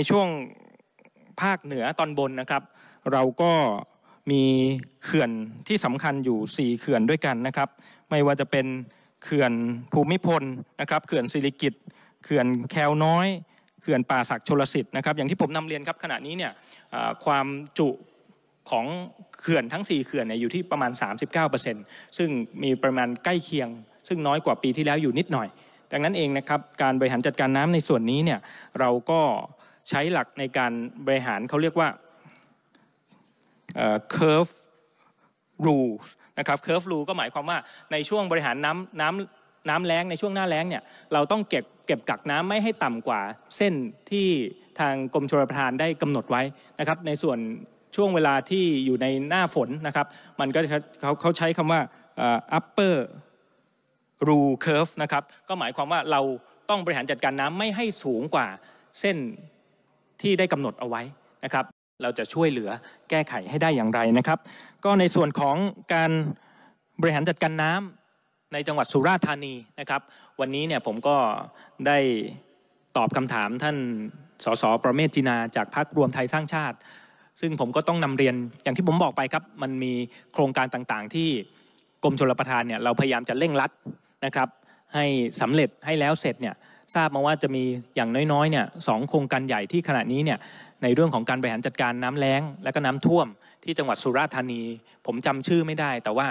ในช่วงภาคเหนือตอนบนนะครับ เราก็มีเขื่อนที่สำคัญอยู่ 4เขื่อนด้วยกันนะครับ ไม่ว่าจะเป็นเขื่อนภูมิพลนะครับ เขื่อนสิริกิตเขื่อนแควน้อย เขื่อนป่าศักชลสิทธิ์นะครับอย่างที่ผมนำเรียนครับขณะนี้เนี่ยความจุของเขื่อนทั้ง 4เขื่อนเนี่ยอยู่ที่ประมาณ39%ซึ่งมีประมาณใกล้เคียง ซึ่งน้อยกว่าปีที่แล้วอยู่นิดหน่อยดังนั้นเองนะครับการบริหารจัดการน้ำในส่วนนี้เนี่ยเราก็ใช้หลักในการบริหารเขาเรียกว่า curve rule นะครับ curve rule ก็หมายความว่าในช่วงบริหารน้ำน้ำน้ำแล้งในช่วงหน้าแล้งเนี่ยเราต้องเก็บเก็บกักน้ำไม่ให้ต่ำกว่าเส้นที่ทางกรมชลประทานได้กำหนดไว้นะครับในส่วนช่วงเวลาที่อยู่ในหน้าฝนนะครับมันก็เขาเขาใช้คำว่า upper rule curve นะครับก็หมายความว่าเราต้องบริหารจัดการน้ำไม่ให้สูงกว่าเส้นที่ได้กำหนดเอาไว้นะครับ เราจะช่วยเหลือแก้ไขให้ได้อย่างไรนะครับ ก็ในส่วนของการบริหารจัดการน้ำในจังหวัดสุราษฎร์ธานีนะครับ วันนี้เนี่ยผมก็ได้ตอบคำถามท่านสส ประเมศจินาจากพรรครวมไทยสร้างชาติ ซึ่งผมก็ต้องนำเรียนอย่างที่ผมบอกไปครับ มันมีโครงการต่างๆ ที่ กรมชลประทานเนี่ยเราพยายามจะเร่งรัดนะครับ ให้สำเร็จให้แล้วเสร็จเนี่ยทราบมาว่าจะมีอย่างน้อยๆเนี่ยสองโครงการใหญ่ที่ขณะนี้เนี่ยในเรื่องของการบริหารจัดการน้ำแล้งและก็น้ำท่วมที่จังหวัดสุราษฎร์ธานี ผมจำชื่อไม่ได้ แต่ว่า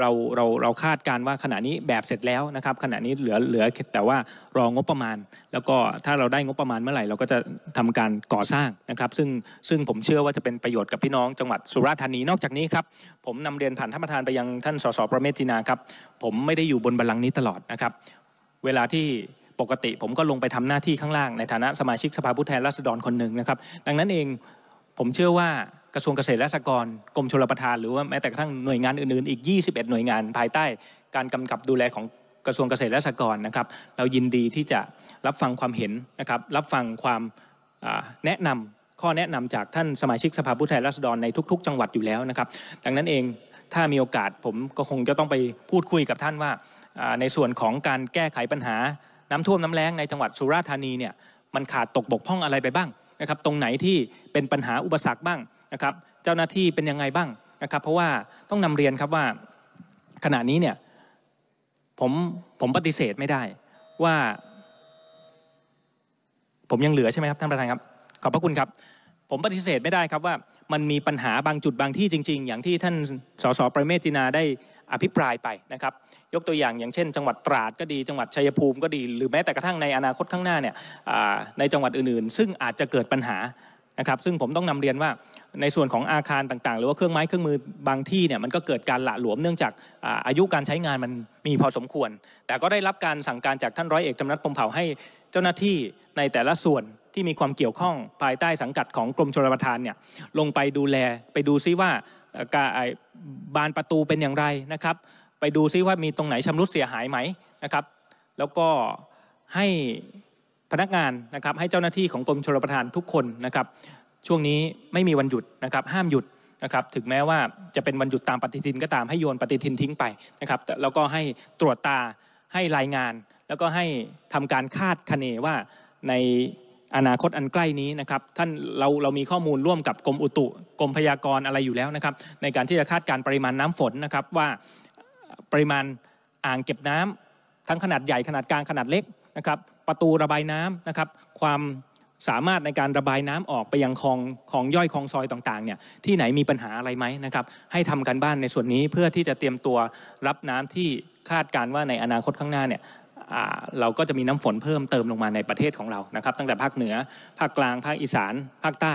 เราเราเราคาดการว่าขณะนี้แบบเสร็จแล้วนะครับ ขณะนี้เหลือเหลือแต่ว่ารองบประมาณ แล้วก็ถ้าเราได้งบประมาณเมื่อไหร่ เราก็จะทำการก่อสร้างนะครับ ซึ่งซึ่งผมเชื่อว่าจะเป็นประโยชน์กับพี่น้อง จังหวัดสุราษฎร์ธานีนอกจากนี้ครับผมนำเรียนผ่านท่านประธานไปยังท่านสสประเมศจินาครับผมไม่ได้อยู่บนบัลลังก์นี้ตลอดนะครับ เวลาที่ปกติผมก็ลงไปทำหน้าที่ข้างล่างในฐานะสมาชิกสภาผู้แทนราษฎรคนหนึ่งนะครับ ดังนั้นเองผมเชื่อว่ากระทรวงเกษตรและสหกรณ์กรมชลประทานหรือว่าแม้แต่กระทั่งหน่วยงานอื่น ๆ อีก 21 หน่วยงานภายใต้ การกำกับดูแลของกระทรวงเกษตรและสหกรณ์นะครับ เรายินดีที่จะรับฟังความเห็นนะครับรับฟังความแนะนำข้อแนะนำจากท่านสมาชิกสภาผู้แทนราษฎรในทุก ๆ จังหวัดอยู่แล้วนะครับ ดังนั้นเองถ้ามีโอกาสผมก็คงจะต้องไปพูดคุยกับท่านว่าในส่วนของการแก้ไขปัญหาน้ำท่วมน้ำแล้งในจังหวัดสุราษฎร์ธานีเนี่ยมันขาดตกบกพร่องอะไรไปบ้างนะครับตรงไหนที่เป็นปัญหาอุปสรรคบ้างนะครับเจ้าหน้าที่เป็นยังไงบ้างนะครับเพราะว่าต้องนำเรียนครับว่าขณะนี้เนี่ยผมผมปฏิเสธไม่ได้ ว่าผมยังเหลือใช่ไหมครับ ท่านประธานครับ ขอบพระคุณครับ ผมปฏิเสธไม่ได้ครับว่ามันมีปัญหาบางจุดบางที่จริง ๆ อย่างที่ท่านสส ประเมศจินาได้อภิปรายไปนะครับ ยกตัวอย่างอย่างเช่นจังหวัดตราดก็ดีจังหวัดชัยภูมิก็ดี หรือแม้แต่กระทั่งในอนาคตข้างหน้าเนี่ยในจังหวัดอื่นๆ ซึ่งอาจจะเกิดปัญหานะครับซึ่งผมต้องนำเรียนว่าในส่วนของอาคารต่างๆ หรือว่าเครื่องไม้เครื่องมือบางที่เนี่ยมันก็เกิดการละหลวมเนื่องจากอายุการใช้งานมันมีพอสมควร แต่ก็ได้รับการสั่งการจากท่านร้อยเอกธรรมนัฐพมเผ่าให้ เจ้าหน้าที่ในแต่ละส่วนที่มีความเกี่ยวข้องภายใต้สังกัดของกรมชลประทานเนี่ยลงไปดูแลไปดูซิว่าบานประตูเป็นอย่างไรนะครับ ไปดูซิว่ามีตรงไหนชำรุดเสียหายไหมนะครับ แล้วก็ให้ พนักงานนะครับให้เจ้าหน้าที่ของกรมชลประทานทุกคนนะครับ ช่วงนี้ไม่มีวันหยุดนะครับห้ามหยุดนะครับ ถึงแม้ว่าจะเป็นวันหยุดตามปฏิทิน ก็ตามให้โยนปฏิทินทิ้งไปนะครับแล้วก็ให้ ตรวจตาให้รายงาน แล้วก็ให้ทำการคาดคะเนว่าในอนาคตอันใกล้นี้นะครับท่านเราเรามีข้อมูลร่วมกับกรมอุตุกรมพยากรณ์อะไรอยู่แล้วนะครับ ในการที่จะคาดการปริมาณน้ำฝนนะครับว่าปริมาณอ่างเก็บน้ำ ทั้งขนาดใหญ่ขนาดกลางขนาดเล็กนะครับประตูระบายน้ำนะครับความสามารถในการระบายน้ำออกไปยังคลองคลองย่อยคลองซอยต่างๆเนี่ยที่ไหนมีปัญหาอะไรไหมนะครับให้ทำกันบ้านในส่วนนี้ เพื่อที่จะเตรียมตัวรับน้ำที่คาดการว่าในอนาคตข้างหน้าเนี่ยเราก็จะมีน้ำฝนเพิ่มเติมลงมาในประเทศของเรา นะครับ ตั้งแต่ภาคเหนือ ภาคกลาง ภาคอีสาน ภาคใต้